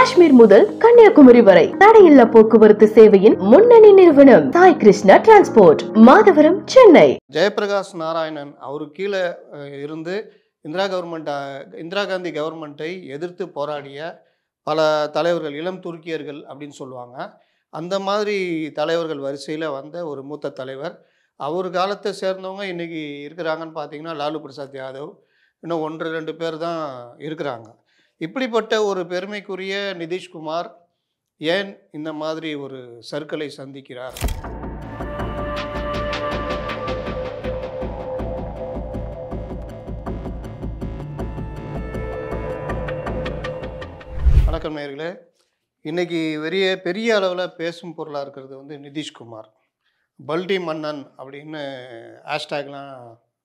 காஷ்மீர் முதல் கன்னியாகுமரி வரை தடையில்லா போக்குவரத்து சேவையின் முன்னணி நிறுவனம் சாய் கிருஷ்ணா டிரான்ஸ்போர்ட் மாதவரம் சென்னை ஜெயபிரகாஷ் நாராயணன் அவரு கீழே இருந்து இந்திரா கவர்மெண்ட் இந்திரா காந்தி கவர்மெண்ட்டை எதிர்த்து போராடிய பல தலைவர்கள் இளம் துருக்கியர்கள் அப்படின்னு சொல்லுவாங்க அந்த மாதிரி தலைவர்கள் வரிசையில் வந்த ஒரு மூத்த தலைவர் அவர் காலத்தை சேர்ந்தவங்க இன்றைக்கி இருக்கிறாங்கன்னு பார்த்தீங்கன்னா லாலு பிரசாத் யாதவ் இன்னும் ஒன்று ரெண்டு பேர் தான் இருக்கிறாங்க இப்படிப்பட்ட ஒரு பெருமைக்குரிய நிதிஷ்குமார் ஏன் இந்த மாதிரி ஒரு சர்க்கலை சந்திக்கிறார் வணக்கம் நேர்களே இன்னைக்கு பெரிய பெரிய அளவில் பேசும் பொருளாக இருக்கிறது வந்து நிதிஷ்குமார் பல்டி மன்னன் அப்படின்னு ஹேஷ்டாக்லாம்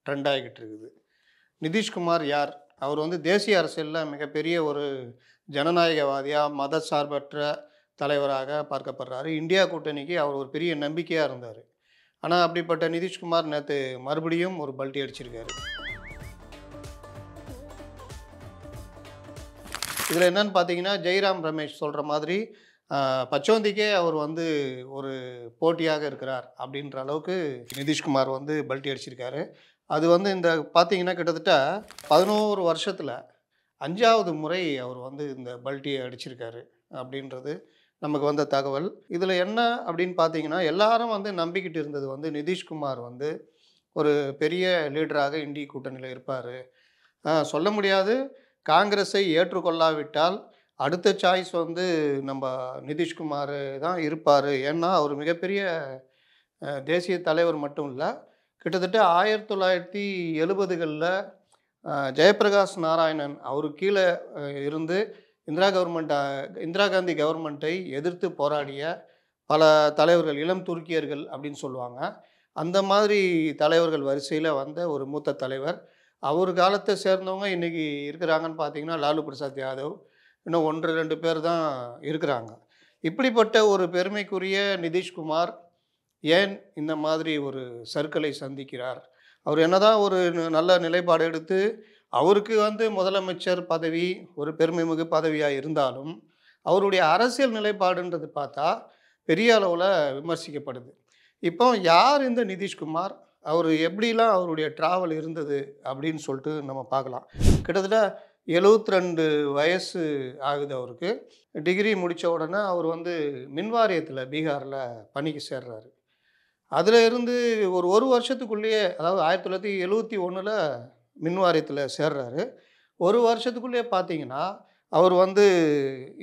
ட்ரெண்ட் ஆகிக்கிட்டு இருக்குது நிதிஷ்குமார் யார் அவர் வந்து தேசிய அரசியலில் மிகப்பெரிய ஒரு ஜனநாயகவாதியாக மத சார்பற்ற தலைவராக பார்க்கப்படுறாரு இந்தியா கூட்டணிக்கு அவர் ஒரு பெரிய நம்பிக்கையாக இருந்தார் ஆனால் அப்படிப்பட்ட நிதிஷ்குமார் நேற்று மறுபடியும் ஒரு பல்ட்டி அடிச்சிருக்காரு இதில் என்னன்னு பார்த்தீங்கன்னா ஜெய்ராம் ரமேஷ் சொல்கிற மாதிரி பச்சோந்திக்கே அவர் வந்து ஒரு போட்டியாக இருக்கிறார் அப்படின்ற அளவுக்கு நிதிஷ்குமார் வந்து பல்ட்டி அடிச்சிருக்காரு அது வந்து இந்த பார்த்தீங்கன்னா கிட்டத்தட்ட பதினோரு வருஷத்தில் அஞ்சாவது முறை அவர் வந்து இந்த பல்ட்டியை அடிச்சிருக்காரு அப்படின்றது நமக்கு வந்த தகவல் இதில் என்ன அப்படின்னு பார்த்தீங்கன்னா எல்லாரும் வந்து நம்பிக்கிட்டு இருந்தது வந்து நிதிஷ்குமார் வந்து ஒரு பெரிய லீடராக இந்திய கூட்டணியில் இருப்பார் சொல்ல முடியாது காங்கிரஸை ஏற்றுக்கொள்ளாவிட்டால் அடுத்த சாய்ஸ் வந்து நம்ம நிதிஷ்குமார் தான் இருப்பார் ஏன்னா அவர் மிகப்பெரிய தேசிய தலைவர் மட்டும் இல்லை கிட்டத்தட்ட ஆயிரத்தி தொள்ளாயிரத்தி எழுபதுகளில் ஜெயபிரகாஷ் நாராயணன் அவரு கீழே இருந்து இந்திரா கவர்மெண்ட் இந்திரா காந்தி கவர்மெண்ட்டை எதிர்த்து போராடிய பல தலைவர்கள் இளம் துருக்கியர்கள் அப்படின்னு சொல்லுவாங்க அந்த மாதிரி தலைவர்கள் வரிசையில் வந்த ஒரு மூத்த தலைவர் அவர் காலத்தை சேர்ந்தவங்க இன்றைக்கி இருக்கிறாங்கன்னு பார்த்தீங்கன்னா லாலு பிரசாத் யாதவ் இன்னும் ஒன்று ரெண்டு பேர் தான் இருக்கிறாங்க இப்படிப்பட்ட ஒரு பெருமைக்குரிய நிதிஷ்குமார் ஏன் இந்த மாதிரி ஒரு சர்க்கலை சந்திக்கிறார் அவர் என்னதான் ஒரு நல்ல நிலைப்பாடு எடுத்து அவருக்கு வந்து முதலமைச்சர் பதவி ஒரு பெருமைமிகு பதவியாக இருந்தாலும் அவருடைய அரசியல் நிலைப்பாடுன்றது பார்த்தா பெரிய அளவில் விமர்சிக்கப்படுது இப்போ யார் இந்த நிதிஷ்குமார் அவர் எப்படிலாம் அவருடைய ட்ராவல் இருந்தது அப்படின்னு சொல்லிட்டு நம்ம பார்க்கலாம் கிட்டத்தட்ட எழுவத்தி ரெண்டு வயசு ஆகுது அவருக்கு டிகிரி முடித்த உடனே அவர் வந்து மின்வாரியத்தில் பீகாரில் பணிக்கு சேர்றாரு அதில் இருந்து ஒரு ஒரு வருஷத்துக்குள்ளேயே அதாவது ஆயிரத்தி தொள்ளாயிரத்தி எழுவத்தி ஒன்றில் மின்வாரியத்தில் சேர்றாரு ஒரு வருஷத்துக்குள்ளேயே பார்த்தீங்கன்னா அவர் வந்து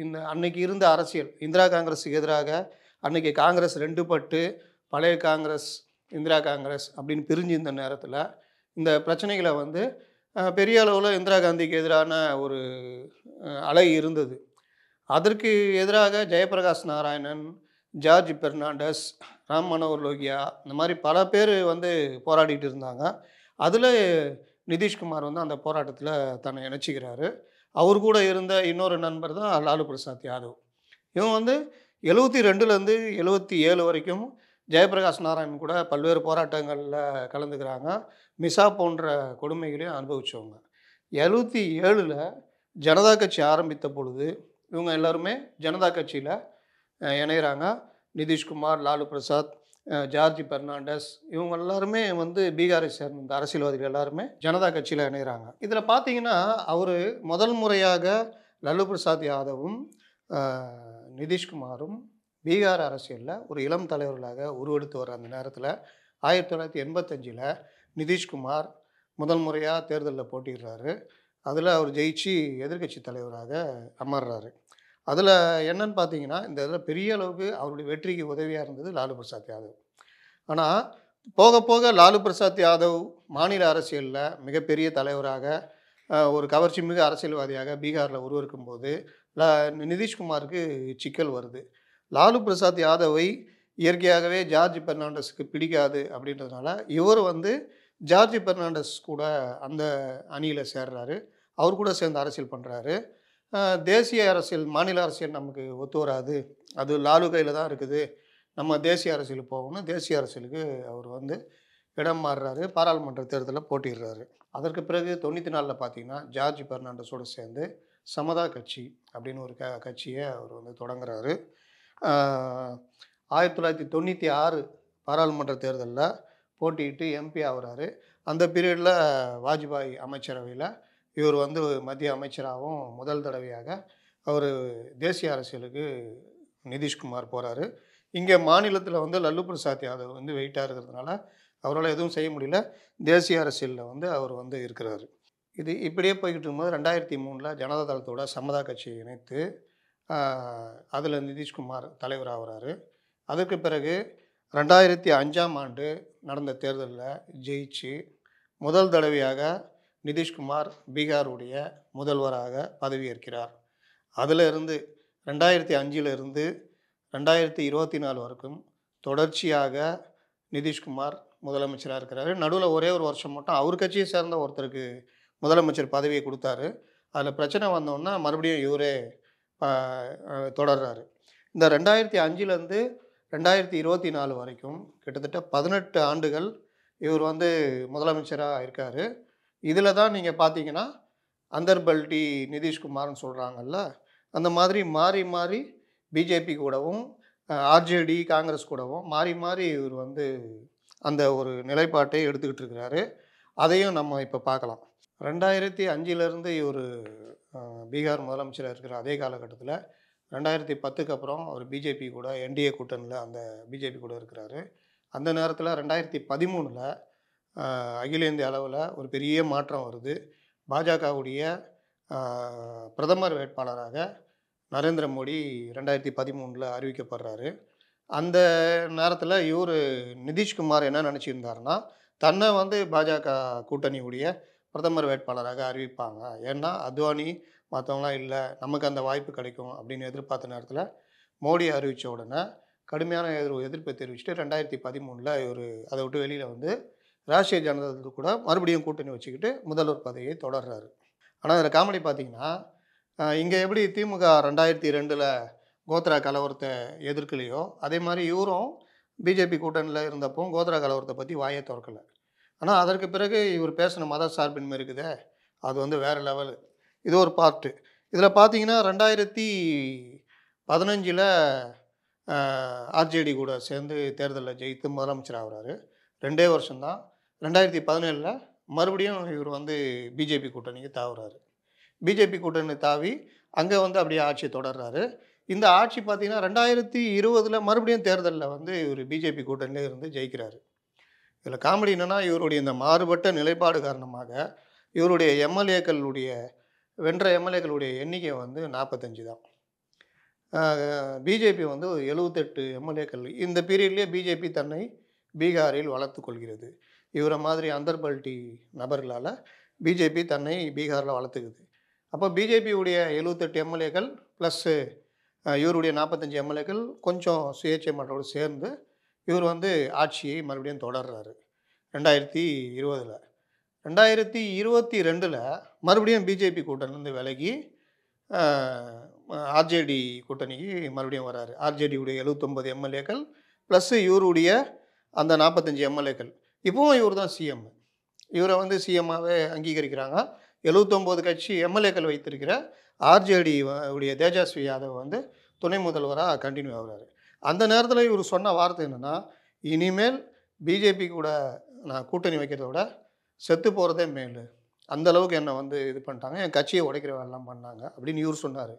இந்த அன்னைக்கு இருந்த அரசியல் இந்திரா காங்கிரஸுக்கு எதிராக அன்னைக்கு காங்கிரஸ் ரெண்டு பட்டு பழைய காங்கிரஸ் இந்திரா காங்கிரஸ் அப்படின்னு பிரிஞ்சு இந்த நேரத்தில் இந்த பிரச்சனைகளை வந்து பெரிய அளவில் இந்திரா காந்திக்கு எதிரான ஒரு அலை இருந்தது அதற்கு எதிராக ஜெயபிரகாஷ் நாராயணன் ஜார்ஜ் பெர்னாண்டஸ் ராம் மனோகர் லோகியா இந்த மாதிரி பல பேர் வந்து போராடிட்டு இருந்தாங்க அதில் நிதிஷ்குமார் வந்து அந்த போராட்டத்தில் தன்னை இணைச்சிக்கிறாரு அவர் கூட இருந்த இன்னொரு நண்பர் தான் லாலு பிரசாத் யாதவ் இவன் வந்து எழுபத்தி ரெண்டுலேருந்து எழுபத்தி ஏழு வரைக்கும் ஜெயபிரகாஷ் நாராயண் கூட பல்வேறு போராட்டங்களில் கலந்துக்கிறாங்க மிசா போன்ற கொடுமைகளையும் அனுபவித்தவங்க எழுபத்தி ஏழில் ஜனதா கட்சி ஆரம்பித்த பொழுது இவங்க எல்லாருமே ஜனதா கட்சியில் இணைகிறாங்க நிதிஷ்குமார் லாலு பிரசாத் ஜார்ஜ் பெர்னாண்டஸ் இவங்க எல்லாருமே வந்து பீகாரை சேர்ந்த அரசியல்வாதிகள் எல்லாருமே ஜனதா கட்சியில் இணைகிறாங்க இதில் பார்த்தீங்கன்னா அவர் முதல் முறையாக லல்லு பிரசாத் யாதவும் நிதிஷ்குமாரும் பீகார் அரசியலில் ஒரு இளம் தலைவர்களாக உருவெடுத்து வர அந்த நேரத்தில் ஆயிரத்தி தொள்ளாயிரத்தி எண்பத்தஞ்சில் நிதிஷ்குமார் முதல் முறையாக தேர்தலில் போட்டிடுறாரு அதில் அவர் ஜெயிச்சு எதிர்கட்சி தலைவராக அமர்றாரு அதில் என்னன்னு பார்த்தீங்கன்னா இந்த இதில் பெரிய அளவுக்கு அவருடைய வெற்றிக்கு உதவியாக இருந்தது லாலு பிரசாத் யாதவ் ஆனால் போக போக லாலு பிரசாத் யாதவ் மாநில அரசியலில் மிகப்பெரிய தலைவராக ஒரு கவர்ச்சி மிக அரசியல்வாதியாக பீகாரில் உருவிருக்கும் போது நிதிஷ்குமாருக்கு சிக்கல் வருது லாலு பிரசாத் யாதவை இயற்கையாகவே ஜார்ஜ் பெர்னாண்டஸுக்கு பிடிக்காது அப்படின்றதுனால இவர் வந்து ஜார்ஜ் பெர்னாண்டஸ் கூட அந்த அணியில் சேர்றாரு அவர் கூட சேர்ந்து அரசியல் பண்ணுறாரு தேசிய அரசியல் மாநில அரசியல் நமக்கு ஒத்து வராது அது லாலு கையில் தான் இருக்குது நம்ம தேசிய அரசியலுக்கு போகணும் தேசிய அரசியலுக்கு அவர் வந்து இடம் மாறுறாரு பாராளுமன்ற தேர்தலில் போட்டிடுறாரு அதற்கு பிறகு தொண்ணூற்றி நாலில் பார்த்தீங்கன்னா ஜார்ஜ் பெர்னாண்டஸோடு சேர்ந்து சமதா கட்சி அப்படின்னு ஒரு க கட்சியை அவர் வந்து தொடங்குறாரு ஆயிரத்தி தொள்ளாயிரத்தி தொண்ணூற்றி ஆறு பாராளுமன்ற தேர்தலில் போட்டியிட்டு எம்பி ஆகுறாரு அந்த பீரியடில் வாஜ்பாய் அமைச்சரவையில் இவர் வந்து மத்திய அமைச்சராகவும் முதல் தடவையாக அவர் தேசிய அரசியலுக்கு நிதிஷ்குமார் போகிறாரு இங்கே மாநிலத்தில் வந்து லல்லு பிரசாத் யாதவ் வந்து வெயிட்டாக இருக்கிறதுனால அவரால் எதுவும் செய்ய முடியல தேசிய அரசியலில் வந்து அவர் வந்து இருக்கிறாரு இது இப்படியே போய்கிட்டு இருக்கும்போது ரெண்டாயிரத்தி மூணில் ஜனதா தளத்தோட சமதா கட்சியை இணைத்து அதில் நிதிஷ்குமார் தலைவர் ஆகிறாரு அதுக்கு பிறகு ரெண்டாயிரத்தி அஞ்சாம் ஆண்டு நடந்த தேர்தலில் ஜெயிச்சு முதல் தடவையாக நிதிஷ்குமார் பீகாருடைய முதல்வராக பதவியேற்கிறார் அதிலிருந்து ரெண்டாயிரத்தி அஞ்சிலிருந்து ரெண்டாயிரத்தி இருபத்தி நாலு வரைக்கும் தொடர்ச்சியாக நிதிஷ்குமார் முதலமைச்சராக இருக்கிறாரு நடுவில் ஒரே ஒரு வருஷம் மட்டும் அவர் கட்சியை சேர்ந்த ஒருத்தருக்கு முதலமைச்சர் பதவியை கொடுத்தாரு அதில் பிரச்சனை வந்தோன்னா மறுபடியும் இவரே தொடர்றாரு இந்த ரெண்டாயிரத்தி அஞ்சுலேருந்து ரெண்டாயிரத்தி இருபத்தி நாலு வரைக்கும் கிட்டத்தட்ட பதினெட்டு ஆண்டுகள் இவர் வந்து முதலமைச்சராக இருக்கார் இதில் தான் நீங்கள் பார்த்தீங்கன்னா அந்தர்பல்டி நிதிஷ்குமார்னு சொல்கிறாங்கல்ல அந்த மாதிரி மாறி மாறி பிஜேபி கூடவும் ஆர்ஜேடி காங்கிரஸ் கூடவும் மாறி மாறி இவர் வந்து அந்த ஒரு நிலைப்பாட்டை எடுத்துக்கிட்டு இருக்கிறாரு அதையும் நம்ம இப்போ பார்க்கலாம் ரெண்டாயிரத்தி அஞ்சிலேருந்து இவர் பீகார் முதலமைச்சராக இருக்கிற அதே காலகட்டத்தில் ரெண்டாயிரத்தி பத்துக்கு அப்புறம் அவர் பிஜேபி கூட என்டிஏ கூட்டணியில் அந்த பிஜேபி கூட இருக்கிறாரு அந்த நேரத்தில் ரெண்டாயிரத்தி பதிமூணில் அகில இந்திய அளவில் ஒரு பெரிய மாற்றம் வருது பாஜகவுடைய பிரதமர் வேட்பாளராக நரேந்திர மோடி ரெண்டாயிரத்தி பதிமூணில் அறிவிக்கப்படுறாரு அந்த நேரத்தில் இவர் நிதிஷ்குமார் என்ன நினச்சிருந்தாருன்னா தன்னை வந்து பாஜக கூட்டணியுடைய பிரதமர் வேட்பாளராக அறிவிப்பாங்க ஏன்னா அத்வானி மற்றவங்களாம் இல்லை நமக்கு அந்த வாய்ப்பு கிடைக்கும் அப்படின்னு எதிர்பார்த்த நேரத்தில் மோடி அறிவித்த உடனே கடுமையான எதிர் எதிர்ப்பை தெரிவிச்சுட்டு ரெண்டாயிரத்தி பதிமூணில் இவர் அதை விட்டு வெளியில் வந்து ராஷ்ட்ரிய ஜனதாதள் கூட மறுபடியும் கூட்டணி வச்சுக்கிட்டு முதல்வர் பதவியை தொடர்றாரு ஆனால் அதில் காமெடி பார்த்தீங்கன்னா இங்கே எப்படி திமுக ரெண்டாயிரத்தி ரெண்டில் கோத்ரா கலவரத்தை எதிர்க்கலையோ அதே மாதிரி இவரும் பிஜேபி கூட்டணியில் இருந்தப்போ கோத்ரா கலவரத்தை பற்றி வாயை திறக்கலை ஆனால் அதற்கு பிறகு இவர் பேசின மத சார்பின்மை இருக்குதே அது வந்து வேறு லெவலு இது ஒரு பார்ட்டு இதில் பார்த்தீங்கன்னா ரெண்டாயிரத்தி பதினஞ்சில் ஆர்ஜேடி கூட சேர்ந்து தேர்தலில் ஜெயித்து முதலமைச்சர் ஆகிறாரு ரெண்டே வருஷம்தான் ரெண்டாயிரத்தி பதினேழில் மறுபடியும் இவர் வந்து பிஜேபி கூட்டணிக்கு தாவுறாரு பிஜேபி கூட்டணி தாவி அங்கே வந்து அப்படியே ஆட்சி தொடர்றாரு இந்த ஆட்சி பார்த்திங்கன்னா ரெண்டாயிரத்தி இருபதில் மறுபடியும் தேர்தலில் வந்து இவர் பிஜேபி கூட்டணியில் இருந்து ஜெயிக்கிறாரு இதில் காமெடி என்னென்னா இவருடைய இந்த மாறுபட்ட நிலைப்பாடு காரணமாக இவருடைய எம்எல்ஏக்களுடைய வென்ற எம்எல்ஏக்களுடைய எண்ணிக்கை வந்து நாற்பத்தஞ்சு தான் பிஜேபி வந்து ஒரு எழுபத்தெட்டு எம்எல்ஏக்கள் இந்த பீரியட்லேயே பிஜேபி தன்னை பீகாரில் வளர்த்து கொள்கிறது இவரை மாதிரி அந்தர்பல்டி நபர்களால் பிஜேபி தன்னை பீகாரில் வளர்த்துக்குது அப்போ பிஜேபியுடைய எழுபத்தெட்டு எம்எல்ஏக்கள் ப்ளஸ்ஸு இவருடைய நாற்பத்தஞ்சு எம்எல்ஏக்கள் கொஞ்சம் சுயேட்சை மன்றோடு சேர்ந்து இவர் வந்து ஆட்சியை மறுபடியும் தொடர்றாரு ரெண்டாயிரத்தி இருபதில் ரெண்டாயிரத்தி இருபத்தி ரெண்டில் மறுபடியும் பிஜேபி கூட்டணிலேருந்து விலகி ஆர்ஜேடி கூட்டணிக்கு மறுபடியும் வராரு ஆர்ஜேடியுடைய எழுபத்தொம்பது எம்எல்ஏக்கள் ப்ளஸ் இவருடைய அந்த நாற்பத்தஞ்சு எம்எல்ஏக்கள் இப்போவும் இவர் தான் சிஎம் இவரை வந்து சிஎம்மாகவே அங்கீகரிக்கிறாங்க எழுபத்தொம்போது கட்சி எம்எல்ஏக்கள் வைத்திருக்கிற ஆர்ஜேடி உடைய தேஜஸ்வி யாதவ் வந்து துணை முதல்வராக கண்டினியூ ஆகுறாரு அந்த நேரத்தில் இவர் சொன்ன வார்த்தை என்னென்னா இனிமேல் பிஜேபி கூட நான் கூட்டணி வைக்கிறத விட செத்து போகிறதே மேல் அந்த அளவுக்கு என்னை வந்து இது பண்ணிட்டாங்க என் கட்சியை உடைக்கிற வேலைலாம் பண்ணாங்க அப்படின்னு இவர் சொன்னார்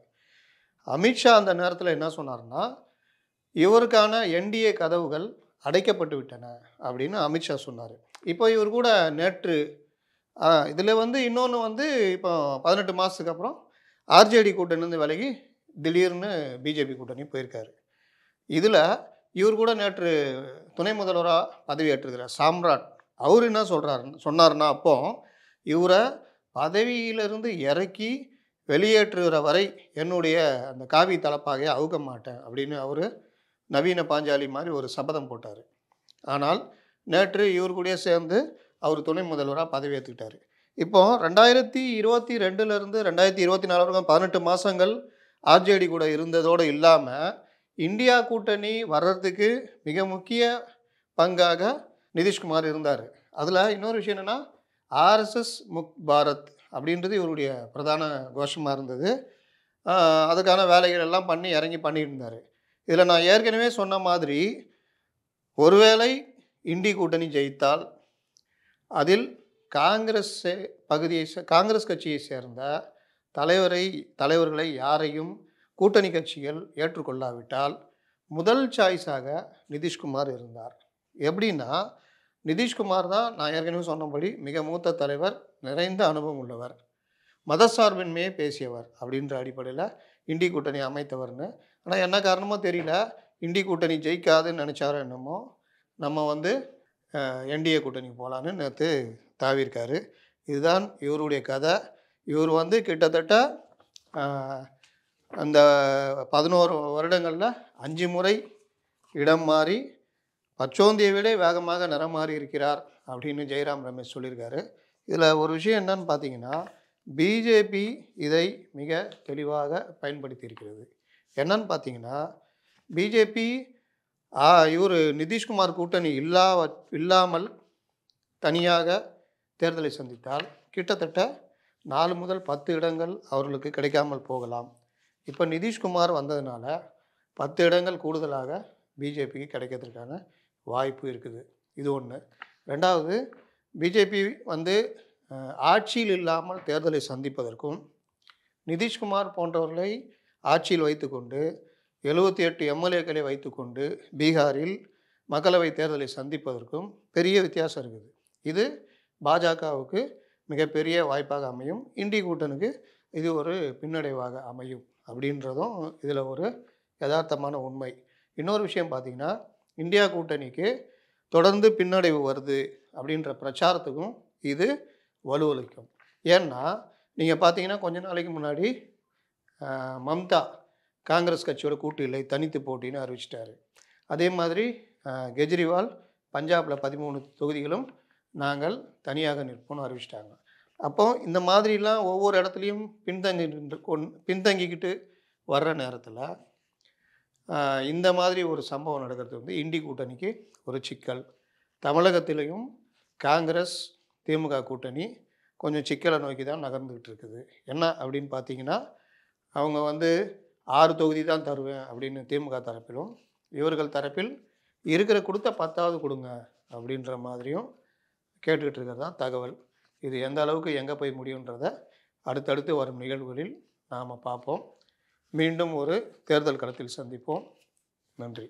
அமித்ஷா அந்த நேரத்தில் என்ன சொன்னார்னா இவருக்கான என்டிஏ கதவுகள் அடைக்கப்பட்டு விட்டன அப்படின்னு அமித்ஷா சொன்னார் இப்போ இவர் கூட நேற்று இதில் வந்து இன்னொன்று வந்து இப்போ பதினெட்டு மாதத்துக்கு அப்புறம் ஆர்ஜேடி கூட்டணிலேருந்து விலகி திடீர்னு பிஜேபி கூட்டணி போயிருக்காரு இதில் இவர் கூட நேற்று துணை முதல்வராக பதவியேற்றிருக்கிறார் சாம்ராட் அவர் என்ன சொல்கிறாரு சொன்னார்னா அப்போ இவரை பதவியிலிருந்து இறக்கி வெளியேற்றுகிற வரை என்னுடைய அந்த காவி தலப்பாகையை அவுக்க மாட்டேன் அப்படின்னு அவர் நவீன பாஞ்சாலி மாதிரி ஒரு சபதம் போட்டார் ஆனால் நேற்று இவர் கூடயே சேர்ந்து அவர் துணை முதல்வராக பதவியேற்றுக்கிட்டார் இப்போ ரெண்டாயிரத்தி இருபத்தி ரெண்டுலேருந்து ரெண்டாயிரத்தி இருபத்தி நாலு வரைக்கும் பதினெட்டு மாதங்கள் ஆர்ஜேடி கூட இருந்ததோடு இல்லாமல் இந்தியா கூட்டணி வர்றதுக்கு மிக முக்கிய பங்காக நிதிஷ்குமார் இருந்தார் அதில் இன்னொரு விஷயம் என்னென்னா ஆர்எஸ்எஸ் முக் பாரத் அப்படின்றது இவருடைய பிரதான கோஷமாக இருந்தது அதுக்கான வேலைகள் எல்லாம் பண்ணி இறங்கி பண்ணியிருந்தார் இதில் நான் ஏற்கனவே சொன்ன மாதிரி ஒருவேளை இண்டி கூட்டணி ஜெயித்தால் அதில் காங்கிரஸ் பகுதியை காங்கிரஸ் கட்சியை சேர்ந்த தலைவரை தலைவர்களை யாரையும் கூட்டணி கட்சிகள் ஏற்றுக்கொள்ளாவிட்டால் முதல் சாய்ஸாக நிதிஷ்குமார் இருந்தார் எப்படின்னா நிதிஷ்குமார் தான் நான் ஏற்கனவே சொன்னபடி மிக மூத்த தலைவர் நிறைந்த அனுபவம் உள்ளவர் மதசார்பின்மையே பேசியவர் அப்படின்ற அடிப்படையில் இண்டி கூட்டணி அமைத்தவர்னு ஆனால் என்ன காரணமோ தெரியல இண்டி கூட்டணி ஜெயிக்காதுன்னு நினச்சாரோ என்னமோ நம்ம வந்து என்டிஏ கூட்டணி போகலான்னு நேற்று தாவிருக்காரு இதுதான் இவருடைய கதை இவர் வந்து கிட்டத்தட்ட அந்த பதினோரு வருடங்களில் அஞ்சு முறை இடம் மாறி பச்சோந்தியை விட வேகமாக நிறம் மாறி இருக்கிறார் அப்படின்னு ஜெயராம் ரமேஷ் சொல்லியிருக்காரு இதில் ஒரு விஷயம் என்னன்னு பார்த்தீங்கன்னா பிஜேபி இதை மிக தெளிவாக பயன்படுத்தி இருக்கிறது என்னன்னு பார்த்தீங்கன்னா பிஜேபி இவர் நிதிஷ்குமார் கூட்டணி இல்லாவ இல்லாமல் தனியாக தேர்தலை சந்தித்தால் கிட்டத்தட்ட நாலு முதல் பத்து இடங்கள் அவர்களுக்கு கிடைக்காமல் போகலாம் இப்போ நிதிஷ்குமார் வந்ததுனால பத்து இடங்கள் கூடுதலாக பிஜேபிக்கு கிடைக்கிறதுக்கான வாய்ப்பு இருக்குது இது ஒன்று ரெண்டாவது பிஜேபி வந்து ஆட்சியில் இல்லாமல் தேர்தலை சந்திப்பதற்கும் நிதிஷ்குமார் போன்றவர்களை ஆட்சியில் வைத்துக்கொண்டு எழுபத்தி எட்டு எம்எல்ஏக்களை வைத்துக்கொண்டு பீகாரில் மக்களவை தேர்தலை சந்திப்பதற்கும் பெரிய வித்தியாசம் இருக்குது இது பாஜகவுக்கு மிகப்பெரிய வாய்ப்பாக அமையும் இண்டி கூட்டனுக்கு இது ஒரு பின்னடைவாக அமையும் அப்படின்றதும் இதில் ஒரு யதார்த்தமான உண்மை இன்னொரு விஷயம் பார்த்திங்கன்னா இந்தியா கூட்டணிக்கு தொடர்ந்து பின்னடைவு வருது அப்படின்ற பிரச்சாரத்துக்கும் இது வலுவளிக்கும் ஏன்னா நீங்கள் பார்த்தீங்கன்னா கொஞ்ச நாளைக்கு முன்னாடி மம்தா காங்கிரஸ் கட்சியோட கூட்டு இல்லை தனித்து போட்டின்னு அறிவிச்சிட்டாரு அதே மாதிரி கெஜ்ரிவால் பஞ்சாபில் பதிமூணு தொகுதிகளும் நாங்கள் தனியாக நிற்போம்னு அறிவிச்சிட்டாங்க அப்போ இந்த மாதிரிலாம் ஒவ்வொரு இடத்துலையும் பின்தங்கி கொண் பின்தங்கிக்கிட்டு வர்ற நேரத்தில் இந்த மாதிரி ஒரு சம்பவம் நடக்கிறது வந்து இண்டி கூட்டணிக்கு ஒரு சிக்கல் தமிழகத்திலையும் காங்கிரஸ் திமுக கூட்டணி கொஞ்சம் சிக்கலை நோக்கி தான் நகர்ந்துக்கிட்டு இருக்குது என்ன அப்படின்னு பார்த்தீங்கன்னா அவங்க வந்து ஆறு தொகுதி தான் தருவேன் அப்படின்னு திமுக தரப்பிலும் இவர்கள் தரப்பில் இருக்கிற கொடுத்த பத்தாவது கொடுங்க அப்படின்ற மாதிரியும் கேட்டுக்கிட்டு இருக்கிறது தான் தகவல் இது எந்த அளவுக்கு எங்கே போய் முடியுன்றத அடுத்தடுத்து வரும் நிகழ்வுகளில் நாம் பார்ப்போம் மீண்டும் ஒரு தேர்தல் களத்தில் சந்திப்போம் நன்றி